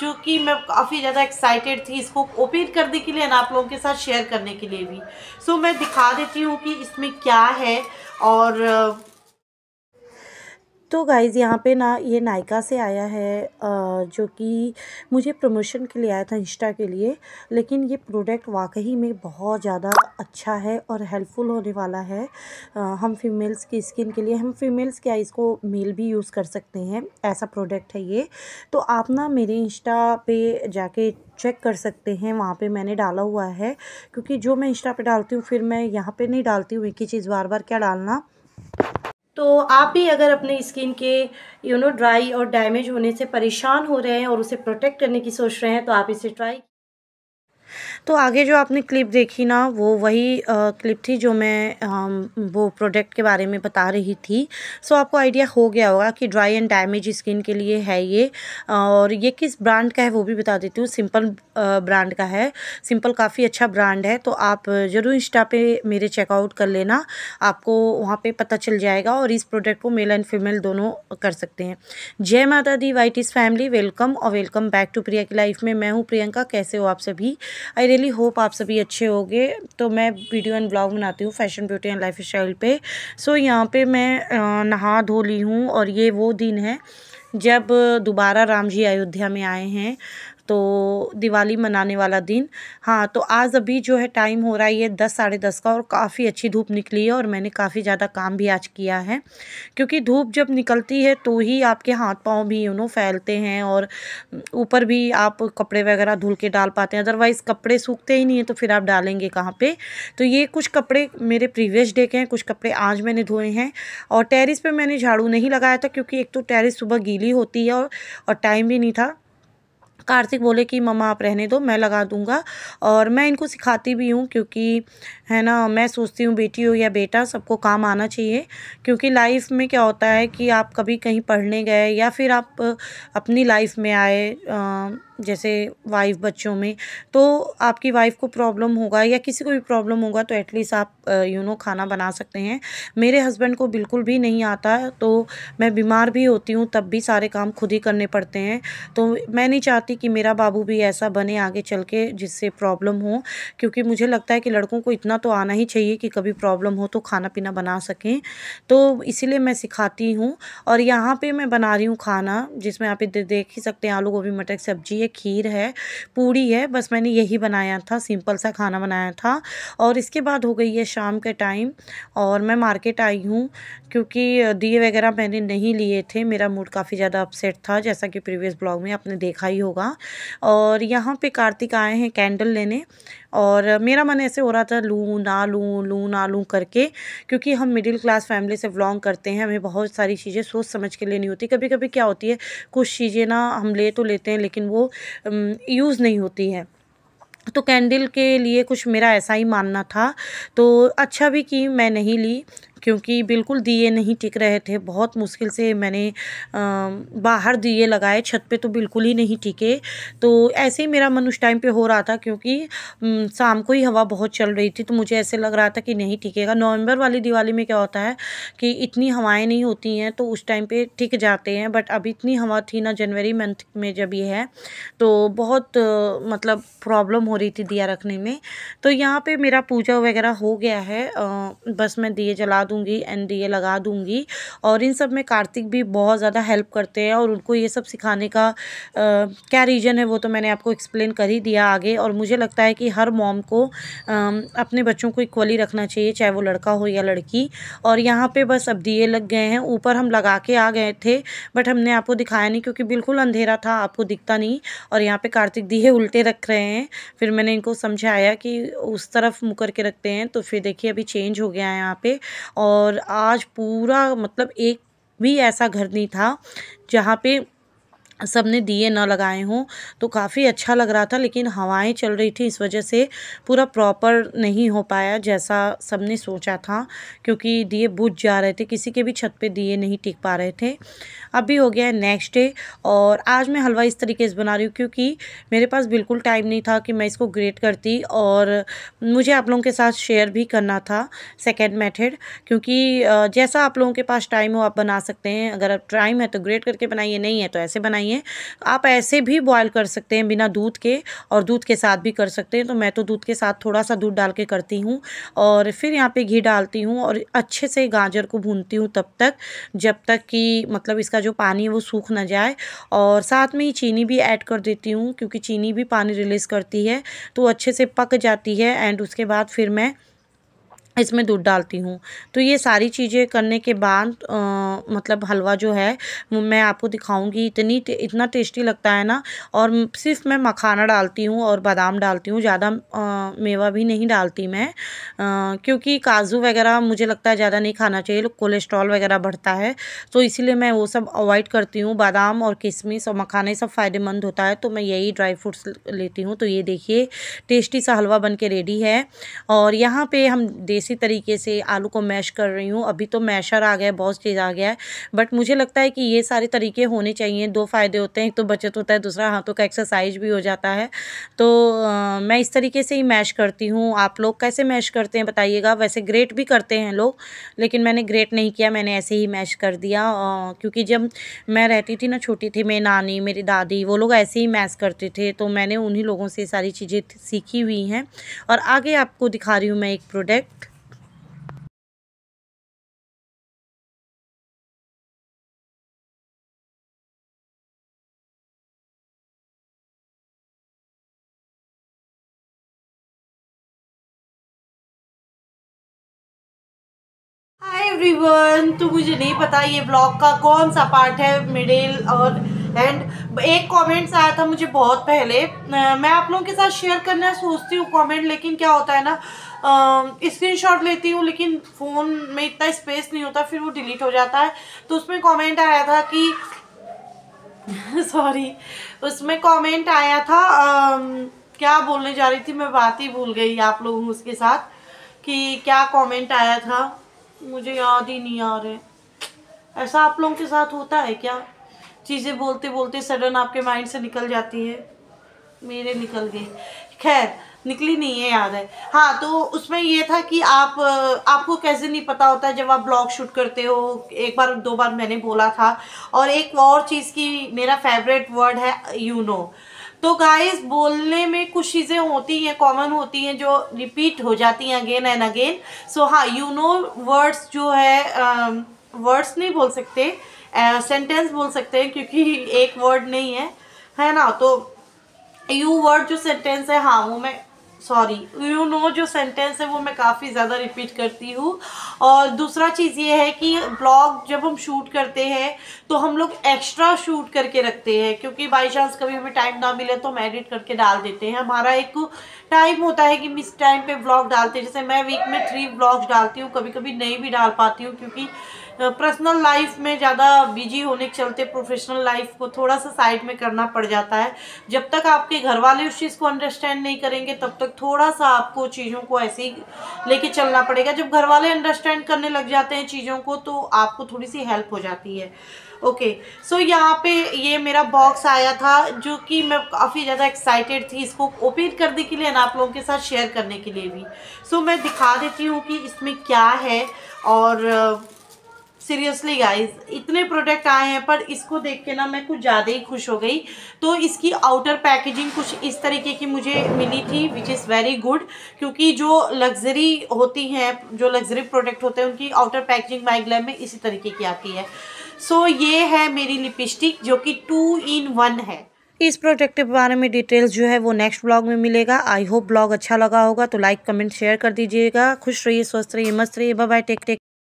जो कि मैं काफ़ी ज़्यादा एक्साइटेड थी इसको ओपन करने के लिए और आप लोगों के साथ शेयर करने के लिए भी सो so, मैं दिखा देती हूँ कि इसमें क्या है और तो गाइज़ यहाँ पे ना ये नायका से आया है जो कि मुझे प्रमोशन के लिए आया था इंस्टा के लिए लेकिन ये प्रोडक्ट वाकई में बहुत ज़्यादा अच्छा है और हेल्पफुल होने वाला है हम फीमेल्स की स्किन के लिए हम फीमेल्स क्या इसको मेल भी यूज़ कर सकते हैं ऐसा प्रोडक्ट है ये तो आप ना मेरे इंस्टा पे जाके चेक कर सकते हैं वहाँ पे मैंने डाला हुआ है क्योंकि जो मैं इंस्टा पे डालती हूँ फिर मैं यहाँ पे नहीं डालती हूँ एक ही चीज़ बार बार क्या डालना तो आप भी अगर अपने स्किन के यू नो ड्राई और डैमेज होने से परेशान हो रहे हैं और उसे प्रोटेक्ट करने की सोच रहे हैं तो आप इसे ट्राई तो आगे जो आपने क्लिप देखी ना वो वही आ, क्लिप थी जो मैं आ, वो प्रोडक्ट के बारे में बता रही थी सो आपको आइडिया हो गया होगा कि ड्राई एंड डैमेज स्किन के लिए है ये और ये किस ब्रांड का है वो भी बता देती हूँ सिंपल ब्रांड का है सिंपल काफ़ी अच्छा ब्रांड है तो आप ज़रूर इंस्टा पे मेरे चेकआउट कर लेना आपको वहाँ पर पता चल जाएगा और इस प्रोडक्ट को मेल एंड फीमेल दोनों कर सकते हैं जय माता दी वाइट फैमिली वेलकम और वेलकम बैक टू प्रिया की लाइफ में मैं हूँ प्रियंका कैसे हो आप सभी आई रियली होप आप सभी अच्छे हो तो मैं वीडियो एंड ब्लॉग बनाती हूँ fashion beauty and lifestyle पर सो यहाँ पे मैं नहा धो ली हूँ और ये वो दिन है जब दोबारा राम जी अयोध्या में आए हैं तो दिवाली मनाने वाला दिन हाँ तो आज अभी जो है टाइम हो रहा है ये दस साढ़े दस का और काफ़ी अच्छी धूप निकली है और मैंने काफ़ी ज़्यादा काम भी आज किया है क्योंकि धूप जब निकलती है तो ही आपके हाथ पाँव भी यू नो फैलते हैं और ऊपर भी आप कपड़े वगैरह धुल के डाल पाते हैं अदरवाइज़ कपड़े सूखते ही नहीं है तो फिर आप डालेंगे कहाँ पर तो ये कुछ कपड़े मेरे प्रीवियस डे के हैं कुछ कपड़े आज मैंने धोए हैं और टेरिस पर मैंने झाड़ू नहीं लगाया था क्योंकि एक तो टेरिस सुबह गीली होती है और, और टाइम भी नहीं था कार्तिक बोले कि मम्मा आप रहने दो मैं लगा दूंगा और मैं इनको सिखाती भी हूँ क्योंकि है ना मैं सोचती हूँ बेटी हो या बेटा सबको काम आना चाहिए क्योंकि लाइफ में क्या होता है कि आप कभी कहीं पढ़ने गए या फिर आप अपनी लाइफ में आए आ, जैसे वाइफ बच्चों में तो आपकी वाइफ को प्रॉब्लम होगा या किसी को भी प्रॉब्लम होगा तो एटलीस्ट आप यू नो खाना बना सकते हैं मेरे हस्बैंड को बिल्कुल भी नहीं आता तो मैं बीमार भी होती हूँ तब भी सारे काम खुद ही करने पड़ते हैं तो मैं नहीं चाहती कि मेरा बाबू भी ऐसा बने आगे चल के जिससे प्रॉब्लम हो क्योंकि मुझे लगता है कि लड़कों को इतना तो आना ही चाहिए कि कभी प्रॉब्लम हो तो खाना पीना बना सकें तो इसीलिए मैं सिखाती हूँ और यहाँ पर मैं बना रही हूँ खाना जिसमें आप देख ही सकते हैं आलू गोभी मटर की सब्जी है खीर है पूड़ी है बस मैंने यही बनाया था सिंपल सा खाना बनाया था और इसके बाद हो गई है शाम के टाइम और मैं मार्केट आई हूँ क्योंकि दिए वगैरह मैंने नहीं लिए थे मेरा मूड काफ़ी ज़्यादा अपसेट था जैसा कि प्रीवियस ब्लॉग में आपने देखा ही होगा और यहाँ पे कार्तिक आए हैं कैंडल लेने और मेरा मन ऐसे हो रहा था लूँ ना लूँ लूँ ना लूँ करके क्योंकि हम मिडिल क्लास फैमिली से बिलोंग करते हैं हमें बहुत सारी चीज़ें सोच समझ के लेनी होती कभी कभी क्या होती है कुछ चीज़ें ना हम ले तो लेते हैं लेकिन वो यूज़ नहीं होती है तो कैंडल के लिए कुछ मेरा ऐसा ही मानना था तो अच्छा भी की मैं नहीं ली क्योंकि बिल्कुल दिए नहीं टिक रहे थे बहुत मुश्किल से मैंने बाहर दिए लगाए छत पे तो बिल्कुल ही नहीं टिके तो ऐसे ही मेरा मन उस टाइम पे हो रहा था क्योंकि शाम को ही हवा बहुत चल रही थी तो मुझे ऐसे लग रहा था कि नहीं टिकेगा नवंबर वाली दिवाली में क्या होता है कि इतनी हवाएँ नहीं होती हैं तो उस टाइम पर टिक जाते हैं बट अब इतनी हवा थी ना जनवरी मंथ में जब ये है तो बहुत मतलब प्रॉब्लम हो रही थी दिया रखने में तो यहाँ पर मेरा पूजा वगैरह हो गया है बस मैं दिए जला दूंगी एंड ये लगा दूंगी और इन सब में कार्तिक भी बहुत ज़्यादा हेल्प करते हैं और उनको ये सब सिखाने का आ, क्या रीज़न है वो तो मैंने आपको एक्सप्लेन कर ही दिया आगे और मुझे लगता है कि हर मॉम को आ, अपने बच्चों को इक्वली रखना चाहिए चाहे वो लड़का हो या लड़की और यहाँ पर बस अब दिए लग गए हैं ऊपर हम लगा के आ गए थे बट हमने आपको दिखाया नहीं क्योंकि बिल्कुल अंधेरा था आपको दिखता नहीं और यहाँ पर कार्तिक दिए उल्टे रख रहे हैं फिर मैंने इनको समझाया कि उस तरफ मुकर के रखते हैं तो फिर देखिए अभी चेंज हो गया है यहाँ पे और आज पूरा मतलब एक भी ऐसा घर नहीं था जहाँ पे सब ने दिए ना लगाए हों तो काफ़ी अच्छा लग रहा था लेकिन हवाएं चल रही थी इस वजह से पूरा प्रॉपर नहीं हो पाया जैसा सब ने सोचा था क्योंकि दिए बुझ जा रहे थे किसी के भी छत पे दिए नहीं टिक पा रहे थे अभी हो गया है नेक्स्ट डे और आज मैं हलवा इस तरीके से बना रही हूँ क्योंकि मेरे पास बिल्कुल टाइम नहीं था कि मैं इसको ग्रेट करती और मुझे आप लोगों के साथ शेयर भी करना था सेकेंड मैथड क्योंकि जैसा आप लोगों के पास टाइम हो आप बना सकते हैं अगर आप टाइम है तो ग्रेट करके बनाइए नहीं है तो ऐसे बनाइए चाहिए आप ऐसे भी बॉयल कर सकते हैं बिना दूध के और दूध के साथ भी कर सकते हैं तो मैं तो दूध के साथ थोड़ा सा दूध डाल के करती हूँ और फिर यहाँ पे घी डालती हूँ और अच्छे से गाजर को भूनती हूँ तब तक जब तक कि मतलब इसका जो पानी है वो सूख ना जाए और साथ में ही चीनी भी ऐड कर देती हूँ क्योंकि चीनी भी पानी रिलीज़ करती है तो अच्छे से पक जाती है एंड उसके बाद फिर मैं इसमें दूध डालती हूँ तो ये सारी चीज़ें करने के बाद आ, मतलब हलवा जो है मैं आपको दिखाऊंगी इतनी इतना टेस्टी लगता है ना और सिर्फ मैं मखाना डालती हूँ और बादाम डालती हूँ ज़्यादा मेवा भी नहीं डालती मैं आ, क्योंकि काजू वगैरह मुझे लगता है ज़्यादा नहीं खाना चाहिए कोलेस्ट्रॉल वगैरह बढ़ता है तो इसीलिए मैं वो सब अवॉइड करती हूँ बादाम और किशमिश और मखाना सब फ़ायदेमंद होता है तो मैं यही ड्राई फ्रूट्स लेती हूँ तो ये देखिए टेस्टी सा हलवा बन के रेडी है और यहाँ पर हम देसी इसी तरीके से आलू को मैश कर रही हूँ अभी तो मैशर आ गया है बहुत चीज़ आ गया है बट मुझे लगता है कि ये सारे तरीके होने चाहिए दो फ़ायदे होते हैं एक तो बचत होता है दूसरा हाथों का एक्सरसाइज भी हो जाता है तो आ, मैं इस तरीके से ही मैश करती हूँ आप लोग कैसे मैश करते हैं बताइएगा वैसे ग्रेट भी करते हैं लोग लेकिन मैंने ग्रेट नहीं किया मैंने ऐसे ही मैश कर दिया क्योंकि जब मैं रहती थी ना छोटी थी मेरी नानी मेरी दादी वो लोग ऐसे ही मैश करते थे तो मैंने उन्हीं लोगों से सारी चीज़ें सीखी हुई हैं और आगे आपको दिखा रही हूँ मैं एक प्रोडक्ट एवरीवन तो मुझे नहीं पता ये ब्लॉग का कौन सा पार्ट है मिडिल और एंड एक कमेंट्स आया था मुझे बहुत पहले मैं आप लोगों के साथ शेयर करना सोचती हूँ कमेंट लेकिन क्या होता है ना स्क्रीनशॉट लेती हूँ लेकिन फ़ोन में इतना स्पेस नहीं होता फिर वो डिलीट हो जाता है तो उसमें कमेंट आया था कि सॉरी उसमें कमेंट आया था आ, क्या बोलने जा रही थी मैं बात ही भूल गई आप लोगों उसके साथ कि क्या कमेंट आया था मुझे याद ही नहीं आ रहे ऐसा आप लोगों के साथ होता है क्या चीज़ें बोलते बोलते सडन आपके माइंड से निकल जाती है मेरे निकल गए खैर निकली नहीं है याद है हाँ तो उसमें ये था कि आप आपको कैसे नहीं पता होता जब आप ब्लॉग शूट करते हो एक बार दो बार मैंने बोला था और एक और चीज़ की मेरा फेवरेट वर्ड है यू नो तो गाइस बोलने में कुछ चीज़ें होती हैं कॉमन होती हैं जो रिपीट हो जाती हैं अगेन एंड अगेन सो हाँ यू नो वर्ड्स जो है वर्ड्स um, uh, नहीं बोल सकते सेंटेंस uh, बोल सकते हैं क्योंकि एक वर्ड नहीं है है ना तो यू वर्ड जो सेंटेंस है हाँ वो मैं सॉरी यू नो जो सेंटेंस है वो मैं काफ़ी ज़्यादा रिपीट करती हूँ और दूसरा चीज़ ये है कि ब्लॉग जब हम शूट करते हैं तो हम लोग एक्स्ट्रा शूट करके रखते हैं क्योंकि बाई चांस कभी हमें टाइम ना मिले तो हम एडिट करके डाल देते हैं हमारा एक टाइम होता है कि मिस टाइम पे ब्लॉग डालते हैं जैसे मैं वीक में थ्री ब्लॉग्स डालती हूँ कभी कभी नहीं भी डाल पाती हूँ क्योंकि पर्सनल लाइफ में ज़्यादा बिजी होने के चलते प्रोफेशनल लाइफ को थोड़ा सा साइड में करना पड़ जाता है जब तक आपके घर वाले उस चीज़ को अंडरस्टैंड नहीं करेंगे तब तक थोड़ा सा आपको चीज़ों को ऐसे ही लेके चलना पड़ेगा जब घर वाले अंडरस्टैंड करने लग जाते हैं चीज़ों को तो आपको थोड़ी सी हेल्प हो जाती है ओके सो यहाँ पे ये मेरा बॉक्स आया था जो कि मैं काफ़ी ज़्यादा एक्साइटेड थी इसको ओपन करने के लिए ना आप लोगों के साथ शेयर करने के लिए भी सो so, मैं दिखा देती हूँ कि इसमें क्या है और सीरियसली गाइस इतने प्रोडक्ट आए हैं पर इसको देख के ना मैं कुछ ज़्यादा ही खुश हो गई तो इसकी आउटर पैकेजिंग कुछ इस तरीके की मुझे मिली थी विच इज़ वेरी गुड क्योंकि जो लग्जरी होती हैं जो लग्जरी प्रोडक्ट होते हैं उनकी आउटर पैकेजिंग माइग्लैम में इसी तरीके की आती है सो so, ये है मेरी लिपस्टिक जो कि टू इन वन है इस प्रोडक्ट के बारे में डिटेल्स जो है वो नेक्स्ट ब्लॉग में मिलेगा आई होप ब्लॉग अच्छा लगा होगा तो लाइक कमेंट शेयर कर दीजिएगा खुश रहिए स्वस्थ रहिए मस्त रहिए बाय टेक टेक